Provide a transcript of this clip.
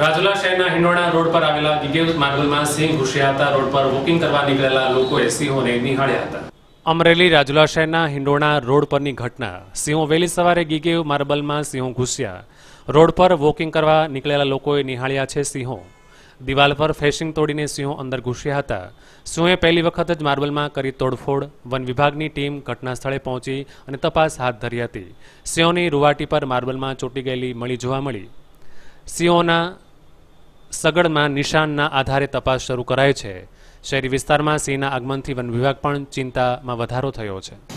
રાજુલા શહેરના હિંડોળા રોડ પર આવેલા દિગેવ માર્ગમાં સિંહ ઘૂસ્યા હતા રોડ પર વોકિંગ કરવા નીકળેલા લોકોએ સિંહોને નિહાળ્યા હતા અમરેલી રાજુલા શહેરના હિંડોળા રોડ પરની ઘટના સિંહો વહેલી સવારે ગીગેવ માર્બલમાં સિંહો ઘૂસ્યા રોડ પર વોકિંગ કરવા નીકળેલા લોકોએ નિહાળ્યા છે સિંહો દિવાલ પર ફેસિંગ તોડીને સિંહો અંદર ઘૂસ્યા હતા સિંહોએ પહેલી વખત જ માર્બલમાં કરી તોડફોડ વન વિભાગની ટીમ ઘટના સ્થળે પહોંચી અને તપાસ હાથ ધરી હતી સિંહોની રૂવાટી પર માર્બલમાં ચોંટી ગયેલી મળી જોવા મળી સિંહોના સગડમાં નિશાનના આધારે તપાસ શરૂ કરાઈ છે શહેરી વિસ્તારમાં સિંહના આગમનથી વન વિભાગ પણ ચિંતામાં વધારો થયો છે